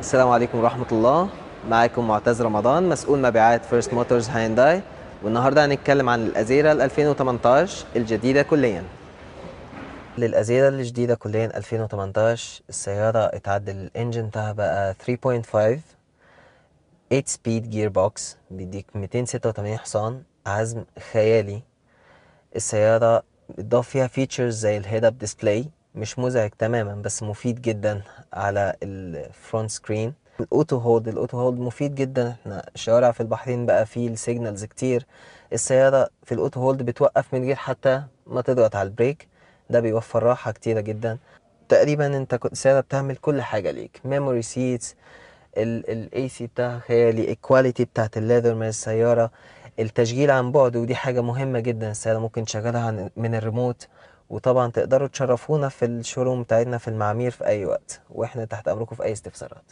السلام عليكم ورحمة الله معاكم معتز رمضان مسؤول مبيعات فيرست موتورز هاينداي والنهاردة هنتكلم عن الأزيرة 2018 الجديدة كليا للأزيرة الجديدة كليا 2018 السيارة اتعدل الانجن بتاعها بقى 3.5 8 سبيد جير بوكس بيديك 286 حصان عزم خيالي السيارة بتضاف فيها فيتشرز زي الهيد اب ديسبلاي مش مزعج تماما بس مفيد جدا على الفرونت سكرين الاوتو هولد الاوتو هولد مفيد جدا احنا الشوارع في البحرين بقى فيه السيجنالز كتير السياره في الاوتو هولد بتوقف من غير حتى ما تضغط على البريك ده بيوفر راحه كتيره جدا تقريبا انت السياره بتعمل كل حاجه ليك ميموري سيتس الاي سي بتاعها خيالي الكواليتي بتاعت الليذر من السياره التشغيل عن بعد ودي حاجه مهمه جدا السياره ممكن تشغلها من الريموت وطبعا تقدروا تشرفونا في الشوروم بتاعتنا في المعامير في اي وقت واحنا تحت امركم في اي استفسارات